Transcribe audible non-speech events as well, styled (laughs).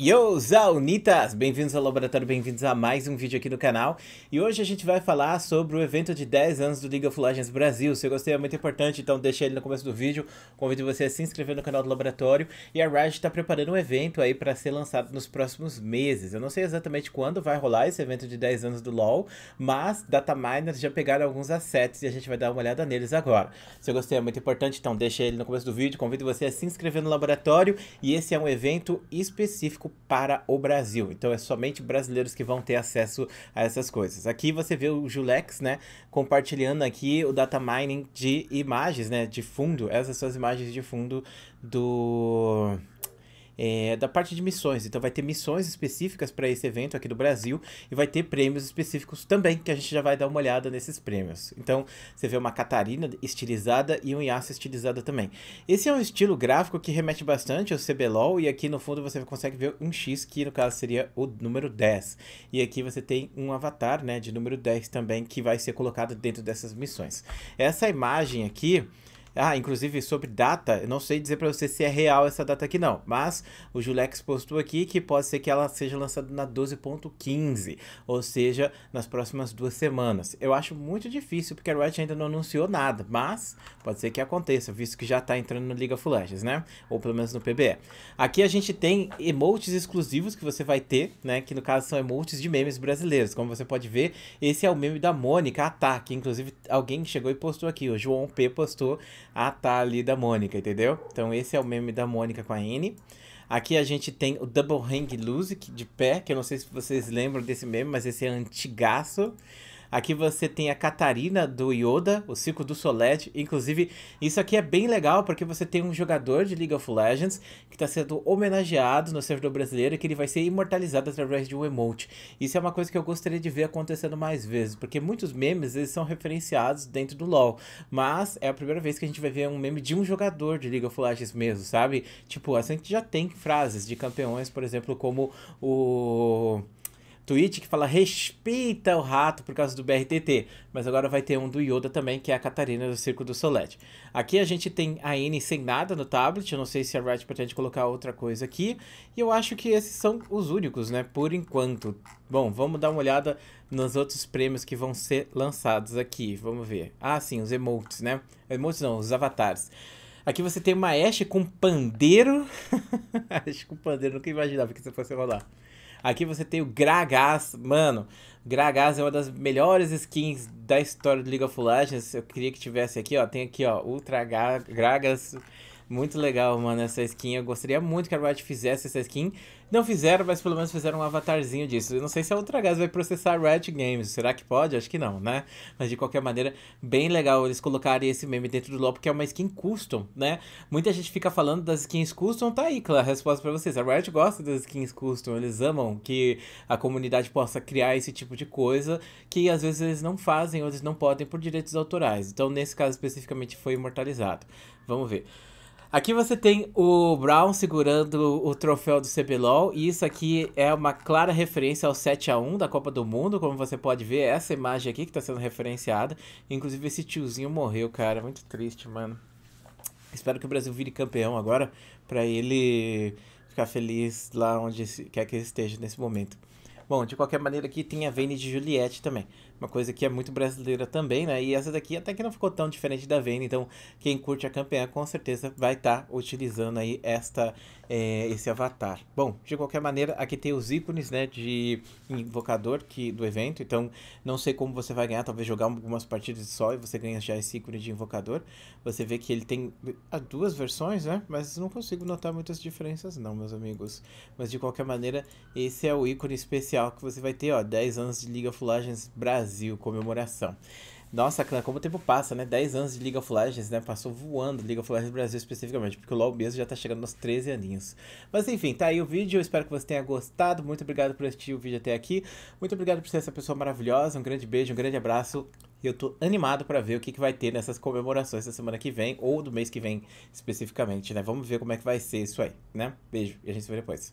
Yo, Zaunitas! Bem-vindos ao Laboratório, bem-vindos a mais um vídeo aqui no canal. E hoje a gente vai falar sobre o evento de 10 anos do League of Legends Brasil. Se gostei, é muito importante, então deixa ele no começo do vídeo. Convido você a se inscrever no canal do Laboratório. E a Riot está preparando um evento aí para ser lançado nos próximos meses. Eu não sei exatamente quando vai rolar esse evento de 10 anos do LoL, mas data miners já pegaram alguns assets e a gente vai dar uma olhada neles agora. Se gostei, é muito importante, então deixa ele no começo do vídeo. Convido você a se inscrever no Laboratório. E esse é um evento específico específico para o Brasil. Então é somente brasileiros que vão ter acesso a essas coisas. Aqui você vê o Julex, né, compartilhando aqui o data mining de imagens, né, de fundo, essas são as imagens de fundo do é, da parte de missões. Então vai ter missões específicas para esse evento aqui do Brasil e vai ter prêmios específicos também, que a gente já vai dar uma olhada nesses prêmios. Então você vê uma Catarina estilizada e um Yasa estilizada também. Esse é um estilo gráfico que remete bastante ao CBLOL e aqui no fundo você consegue ver um X que no caso seria o número 10. E aqui você tem um avatar né, de número 10 também que vai ser colocado dentro dessas missões. Essa imagem aqui ah, inclusive sobre data, eu não sei dizer para você se é real essa data aqui não, mas o Julex postou aqui que pode ser que ela seja lançada na 12.15, ou seja, nas próximas duas semanas. Eu acho muito difícil porque a Riot ainda não anunciou nada, mas pode ser que aconteça, visto que já tá entrando no League of Legends, né? Ou pelo menos no PBE. Aqui a gente tem emotes exclusivos que você vai ter, né, que no caso são emotes de memes brasileiros. Como você pode ver, esse é o meme da Mônica Ataque, inclusive alguém chegou e postou aqui, o João P postou a ah, tá ali da Mônica, entendeu? Então esse é o meme da Mônica com a N. Aqui a gente tem o Double Hang Loose de pé, que eu não sei se vocês lembram desse meme, mas esse é antigaço. Aqui você tem a Catarina do Yoda, o Circo do Soled. Inclusive, isso aqui é bem legal porque você tem um jogador de League of Legends que está sendo homenageado no servidor brasileiro e que ele vai ser imortalizado através de um emote. Isso é uma coisa que eu gostaria de ver acontecendo mais vezes, porque muitos memes eles são referenciados dentro do LoL, mas é a primeira vez que a gente vai ver um meme de um jogador de League of Legends mesmo, sabe? Tipo, assim a gente já tem frases de campeões, por exemplo, como o tweet que fala respeita o rato por causa do BRTT, mas agora vai ter um do Yoda também, que é a Catarina do Circo do Solete. Aqui a gente tem a N sem nada no tablet, eu não sei se a Riot pretende colocar outra coisa aqui, e eu acho que esses são os únicos, né, por enquanto. Bom, vamos dar uma olhada nos outros prêmios que vão ser lançados aqui, vamos ver. Ah, sim, os emotes, né? Emotes não, os avatares. Aqui você tem uma Ashe com pandeiro. (laughs) Ashe com pandeiro, nunca imaginava que isso fosse rolar. Aqui você tem o Gragas, mano. Gragas é uma das melhores skins da história do League of Legends. Eu queria que tivesse aqui, ó. Tem aqui, ó, Ultra Gragas. Muito legal, mano, essa skin. Eu gostaria muito que a Riot fizesse essa skin. Não fizeram, mas pelo menos fizeram um avatarzinho disso. Eu não sei se a Gás vai processar Riot Games. Será que pode? Acho que não, né? Mas de qualquer maneira, bem legal eles colocarem esse meme dentro do LoL, porque é uma skin custom, né? Muita gente fica falando das skins custom, tá aí, claro, a resposta pra vocês. A Riot gosta das skins custom, eles amam que a comunidade possa criar esse tipo de coisa que às vezes eles não fazem ou eles não podem por direitos autorais. Então, nesse caso especificamente, foi imortalizado. Vamos ver. Aqui você tem o Brown segurando o troféu do CBLOL, e isso aqui é uma clara referência ao 7 a 1 da Copa do Mundo, como você pode ver, essa imagem aqui que está sendo referenciada. Inclusive esse tiozinho morreu, cara, muito triste, mano. Espero que o Brasil vire campeão agora, para ele ficar feliz lá onde quer que ele esteja nesse momento. Bom, de qualquer maneira aqui tem a Vene de Juliette também uma coisa que é muito brasileira também, né? E essa daqui até que não ficou tão diferente da venda, então quem curte a campanha com certeza vai estar tá utilizando aí esta, é, esse avatar. Bom, de qualquer maneira, aqui tem os ícones, né, de invocador que, do evento, então não sei como você vai ganhar, talvez jogar algumas partidas só e você ganha já esse ícone de invocador. Você vê que ele tem ah, duas versões, né? Mas não consigo notar muitas diferenças não, meus amigos. Mas de qualquer maneira, esse é o ícone especial que você vai ter, ó, 10 anos de Liga Fulagens Brasil Brasil, comemoração. Nossa, Clã, como o tempo passa, né? 10 anos de League of Legends, né? Passou voando League of Legends Brasil especificamente, porque o LoL mesmo já tá chegando nos 13 aninhos. Mas enfim, tá aí o vídeo, eu espero que você tenha gostado. Muito obrigado por assistir o vídeo até aqui. Muito obrigado por ser essa pessoa maravilhosa. Um grande beijo, um grande abraço. E eu tô animado para ver o que, que vai ter nessas comemorações da semana que vem, ou do mês que vem especificamente, né? Vamos ver como é que vai ser isso aí, né? Beijo e a gente se vê depois.